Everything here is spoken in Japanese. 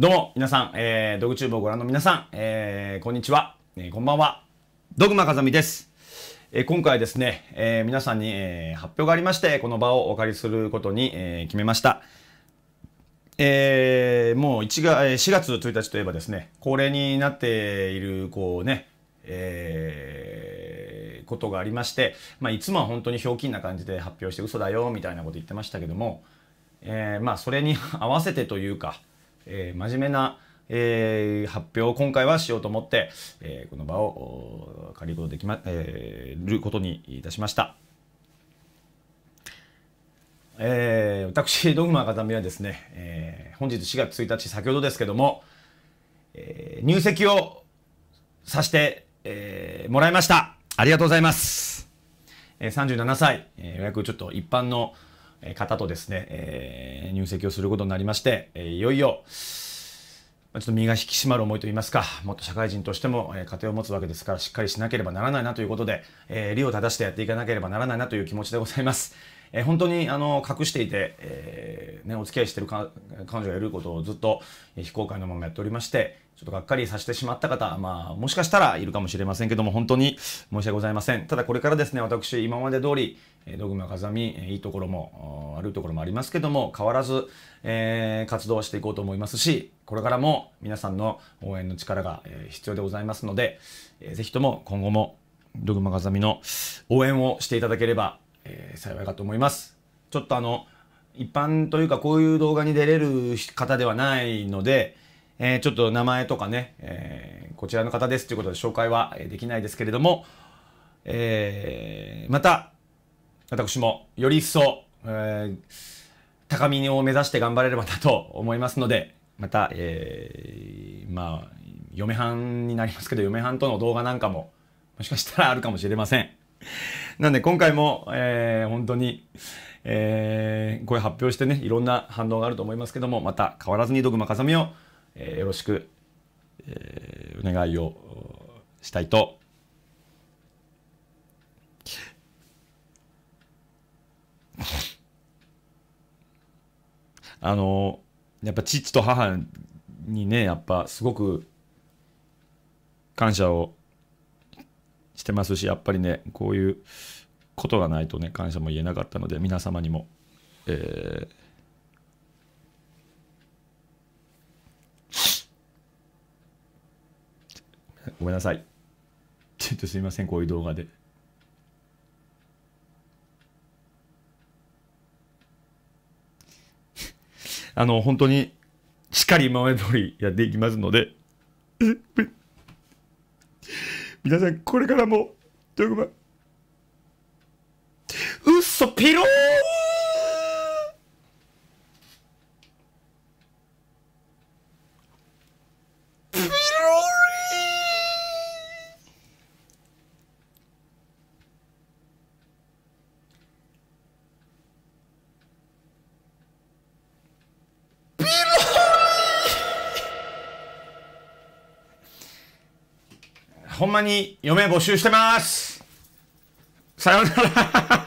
どうも、皆さん、えー、ドグチューブをご覧の皆さん、えー、こんにちは、えー、こんばんは、ドグマか風みです。えー、今回ですね、えー、皆さんに、えー、発表がありまして、この場をお借りすることに、えー、決めました。えー、もう1月、4月1日といえばですね、恒例になっている、こうね、えー、ことがありまして、まあ、いつもは本当にひょうきんな感じで発表して嘘だよ、みたいなこと言ってましたけども、えー、まあ、それに合わせてというか、えー、真面目な、えー、発表を今回はしようと思って、えー、この場を借りることできま、えー、ることにいたしました。えー、私、ドグマ風見はですね、えー、本日4月1日、先ほどですけども、えー、入籍をさせて、えー、もらいました。ありがとうございます。えー、37歳、えー、ようやくちょっと一般の、方とですね、え入籍をすることになりまして、えいよいよ、ちょっと身が引き締まる思いといいますか、もっと社会人としても、え家庭を持つわけですから、しっかりしなければならないなということで、えー、理を正してやっていかなければならないなという気持ちでございます。えー、本当にあの隠していて、えー、ね、お付き合いしてる彼女がいることをずっと、え非公開のままやっておりまして、ちょっとがっかりさせてしまった方、まあ、もしかしたらいるかもしれませんけども、本当に申し訳ございません。ただこれからですね、私、今まで通り、ドグマ風見いいところも悪いところもありますけども変わらず、えー、活動していこうと思いますしこれからも皆さんの応援の力が、えー、必要でございますので、えー、ぜひとも今後もドグマ風見の応援をしていただければ、えー、幸いかと思います。ちょっとあの一般というかこういう動画に出れる方ではないので、えー、ちょっと名前とかね、えー、こちらの方ですということで紹介はできないですけれども、えー、また私もより一層、えー、高みを目指して頑張れればなと思いますので、また、えー、まあ、嫁はんになりますけど、嫁はんとの動画なんかも、もしかしたらあるかもしれません。なんで今回も、えー、本当に、えー、これ発表してね、いろんな反応があると思いますけども、また変わらずにドグマかさみを、えー、よろしく、えー、お願いをしたいとあのやっぱ父と母にねやっぱすごく感謝をしてますしやっぱりねこういうことがないとね感謝も言えなかったので皆様にも、えー、ごめんなさいちょっとすいませんこういう動画で。あの、本当に、しっかり今まで通りやっていきますので、皆さん、これからも、どうっそ、ピローほんまに嫁募集してますさようなら